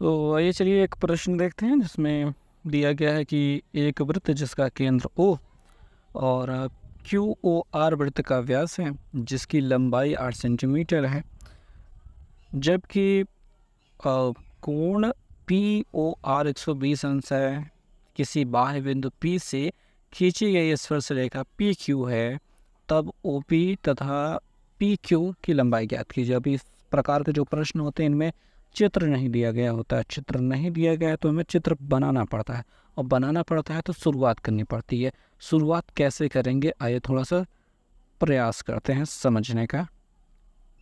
तो आइए चलिए एक प्रश्न देखते हैं जिसमें दिया गया है कि एक वृत्त जिसका केंद्र ओ और क्यू ओ आर वृत्त का व्यास है जिसकी लंबाई आठ सेंटीमीटर है जबकि कोण पी ओ आर एक सौ बीस अंश है किसी बाह्य बिंदु पी से खींची गई स्पर्श रेखा पी क्यू है तब ओ पी तथा पी क्यू की लंबाई ज्ञात कीजिए अभी इस प्रकार के जो प्रश्न होते हैं इनमें चित्र नहीं दिया गया होता है चित्र नहीं दिया गया तो हमें चित्र बनाना पड़ता है और बनाना पड़ता है तो शुरुआत करनी पड़ती है शुरुआत कैसे करेंगे आइए थोड़ा सा प्रयास करते हैं समझने का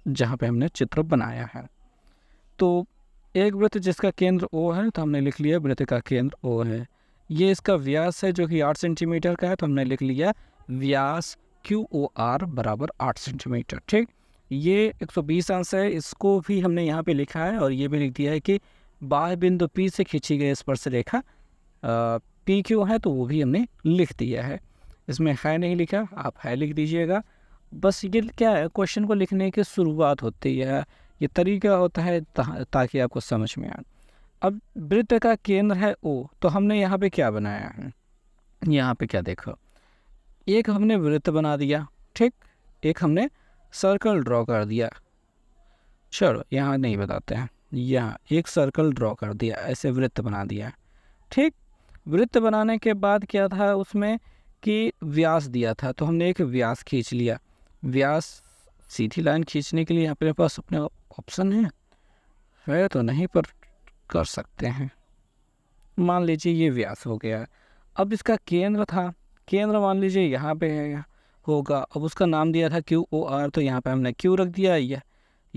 जहाँ पे हमने चित्र बनाया है तो एक वृत्त जिसका केंद्र ओ है तो हमने लिख लिया वृत्त का केंद्र ओ है ये इसका व्यास है जो कि आठ सेंटीमीटर का है तो हमने लिख लिया व्यास क्यू ओ आर बराबर आठ सेंटीमीटर ठीक ये 120 आंसर है इसको भी हमने यहाँ पे लिखा है और ये भी लिख दिया है कि बाह्य बिंदु पी से खींची गई स्पर्श रेखा पी क्यों है तो वो भी हमने लिख दिया है इसमें है नहीं लिखा आप है लिख दीजिएगा बस ये क्या है क्वेश्चन को लिखने की शुरुआत होती है ये तरीका होता है ता, ताकि आपको समझ में आए अब वृत्त का केंद्र है ओ तो हमने यहाँ पे क्या बनाया है यहाँ पे क्या देखो एक हमने वृत्त बना दिया ठीक एक हमने सर्कल ड्रॉ कर दिया चलो यहाँ नहीं बताते हैं यहाँ एक सर्कल ड्रॉ कर दिया ऐसे वृत्त बना दिया ठीक वृत्त बनाने के बाद क्या था उसमें कि व्यास दिया था तो हमने एक व्यास खींच लिया व्यास सीधी लाइन खींचने के लिए अपने पास अपने ऑप्शन है है तो नहीं पर कर सकते हैं मान लीजिए ये व्यास हो गया अब इसका केंद्र था केंद्र मान लीजिए यहाँ पे है होगा अब उसका नाम दिया था क्यू ओ आर तो यहाँ पे हमने क्यू रख दिया या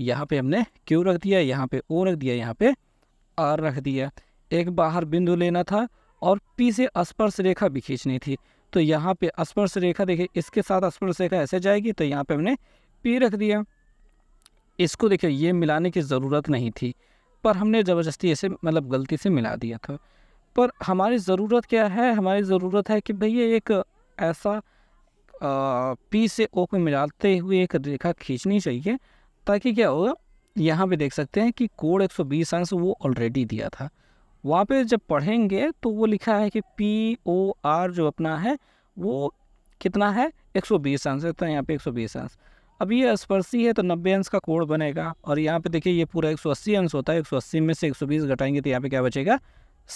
यहाँ पे हमने क्यू रख दिया यहाँ पे ओ रख दिया यहाँ पे आर रख दिया एक बाहर बिंदु लेना था और पी से स्पर्श रेखा भी खींचनी थी तो यहाँ पे स्पर्श रेखा देखिए इसके साथ स्पर्श रेखा ऐसे जाएगी तो यहाँ पे हमने पी रख दिया इसको देखिए ये मिलाने की ज़रूरत नहीं थी पर हमने ज़बरदस्ती ऐसे मतलब गलती से मिला दिया था पर हमारी ज़रूरत क्या है हमारी ज़रूरत है कि भैया एक ऐसा पी से ओ को मिलाते हुए एक रेखा खींचनी चाहिए ताकि क्या होगा यहाँ पे देख सकते हैं कि कोड 120 अंश वो ऑलरेडी दिया था वहाँ पे जब पढ़ेंगे तो वो लिखा है कि पी ओ आर जो अपना है वो कितना है 120 अंश है तो यहाँ पे 120 अंश अब ये स्पर्शी है तो 90 अंश का कोड बनेगा और यहाँ पे देखिए ये पूरा 180 अंश होता है 180 में से 120 घटाएंगे तो यहाँ पे क्या बचेगा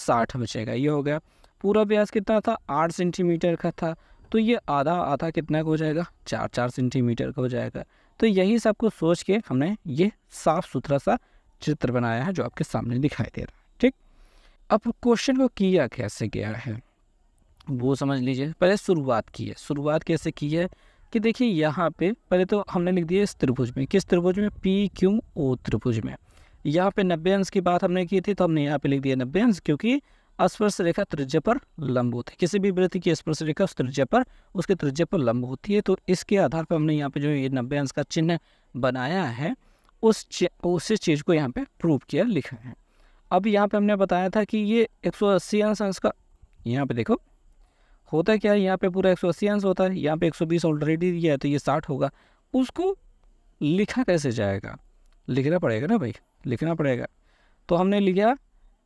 60 बचेगा ये हो गया पूरा ब्याज कितना था 8 सेंटीमीटर का था तो ये आधा आधा कितना का हो जाएगा चार चार सेंटीमीटर का हो जाएगा तो यही सब कुछ सोच के हमने ये साफ सुथरा सा चित्र बनाया है जो आपके सामने दिखाई दे रहा है ठीक अब क्वेश्चन को किया कैसे गया है वो समझ लीजिए पहले शुरुआत की है शुरुआत कैसे की है कि देखिए यहाँ पे पहले तो हमने लिख दिया इस त्रिभुज में किस त्रिभुज में पी क्यू ओ त्रिभुज में यहाँ पे नब्बे अंश की बात हमने की थी तो हमने यहाँ पे लिख दिया नब्बे अंश क्योंकि स्पर्श रेखा त्रिज्य पर लंब होती है किसी भी वृत्ति की स्पर्श रेखा उस त्रिज्य पर उसके त्रिज्य पर लंब होती है तो इसके आधार पर हमने यहाँ पे जो ये नब्बे अंश का चिन्ह बनाया है उस उसी चीज़ को यहाँ पे प्रूव किया लिखा है अब यहाँ पे हमने बताया था कि ये एक सौ अस्सी अंश अंश का यहाँ पे देखो होता है क्या है यहाँ पे पूरा एक सौ अस्सी अंश होता है यहाँ पे एक सौ बीस ऑलरेडी दिया है तो ये साठ होगा उसको लिखा कैसे जाएगा लिखना पड़ेगा ना भाई लिखना पड़ेगा तो हमने लिखा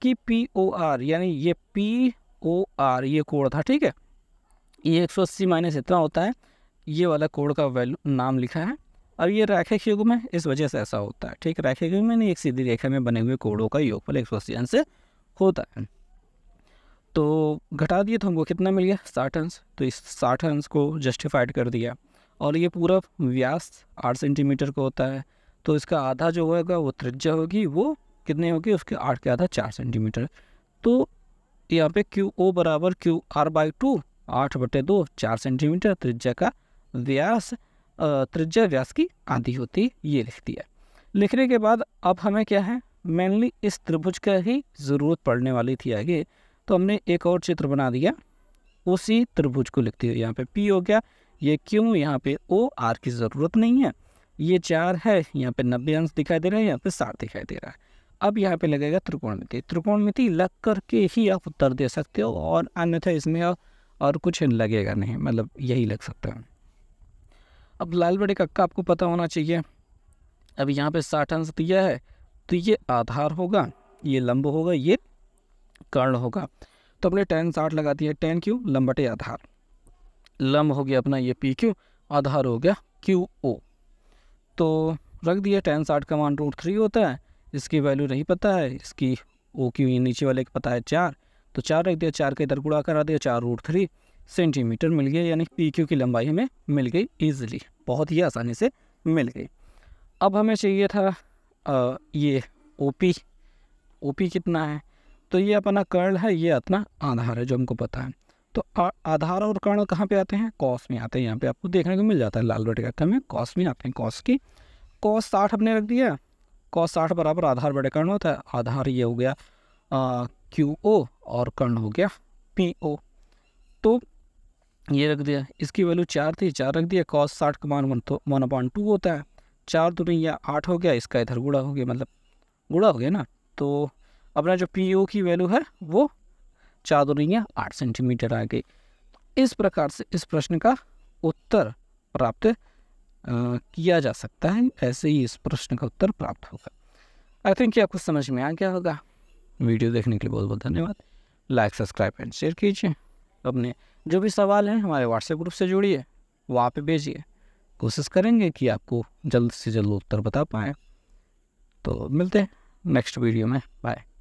इसकी पी ओ आर यानी ये पी ओ आर ये कोड था ठीक है ये एक सौ अस्सी माइनस इतना होता है ये वाला कोड का वैल्यू नाम लिखा है अब ये के युग में इस वजह से ऐसा होता है ठीक के युग में नहीं एक सीधी रेखा में बने हुए कोडों का योगफल एक सौ अस्सी अंश होता है तो घटा दिए तो हमको कितना मिल गया साठ अंश तो इस साठ अंश को जस्टिफाइड कर दिया और ये पूरा व्यास आठ सेंटीमीटर का होता है तो इसका आधा जो होगा वो त्रिज्या होगी वो कितने हो गए उसके आठ क्या था चार सेंटीमीटर तो यहाँ पे क्यू ओ बराबर क्यू आर बाई टू आठ बटे दो चार सेंटीमीटर त्रिज्या का व्यास त्रिज्या व्यास की आधी होती ये लिखती है लिखने के बाद अब हमें क्या है मेनली इस त्रिभुज का ही ज़रूरत पड़ने वाली थी आगे तो हमने एक और चित्र बना दिया उसी त्रिभुज को लिखती हुई यहाँ पे पी हो गया ये क्यों यहाँ पे ओ आर की ज़रूरत नहीं है ये चार है यहाँ पे नब्बे अंश दिखाई दे रहा है यहाँ पे साठ दिखाई दे रहा है अब यहाँ पे लगेगा त्रिकोणमिति त्रिकोणमिति लग करके ही आप उत्तर दे सकते हो और अन्यथा इसमें और कुछ लगेगा नहीं मतलब यही लग सकता है अब लाल बड़े कक्का आपको पता होना चाहिए अब यहाँ पे साठ अंश दिया है तो ये आधार होगा ये लंब होगा ये कर्ण होगा तो अपने टेन साठ लगा दिया टेन क्यू लंबटे आधार लंब हो गया अपना ये पी क्यू आधार हो गया क्यू ओ तो रख दिया टेन साठ का मान रूट थ्री होता है इसकी वैल्यू नहीं पता है इसकी ओ क्यू ये नीचे वाले का पता है चार तो चार रख दिया चार का इधर गुड़ा करा दिया चार रूट थ्री सेंटीमीटर मिल गया यानी पी क्यू की लंबाई हमें मिल गई ईजिली बहुत ही आसानी से मिल गई अब हमें चाहिए था आ, ये ओ पी ओ पी कितना है तो ये अपना कर्ण है ये अपना आधार है जो हमको पता है तो आ, आधार और कर्ण कहाँ पे आते हैं कॉस में आते हैं यहाँ पे आपको देखने को मिल जाता है लाल बटे का है कॉस में आते हैं कॉस की कॉस साठ हमने रख दिया कॉस साठ बराबर आधार बड़े कर्ण होता है आधार ये हो गया क्यू ओ और कर्ण हो गया पी ओ तो ये रख दिया इसकी वैल्यू चार थी चार रख दिया कॉस साठ का मान वन तो वन अपॉइंट टू होता है चार तो नहीं या आठ हो गया इसका इधर गुड़ा हो गया मतलब गुड़ा हो गया ना तो अपना जो पी ओ की वैल्यू है वो चार नहीं या आठ सेंटीमीटर आ गई इस प्रकार से इस प्रश्न का उत्तर प्राप्त किया जा सकता है ऐसे ही इस प्रश्न का उत्तर प्राप्त होगा आई थिंक ये आपको समझ में आ गया होगा वीडियो देखने के लिए बहुत बहुत धन्यवाद लाइक सब्सक्राइब एंड शेयर कीजिए अपने जो भी सवाल हैं हमारे व्हाट्सएप ग्रुप से जुड़िए वहाँ पे भेजिए कोशिश करेंगे कि आपको जल्द से जल्द उत्तर बता पाएँ तो मिलते हैं नेक्स्ट वीडियो में बाय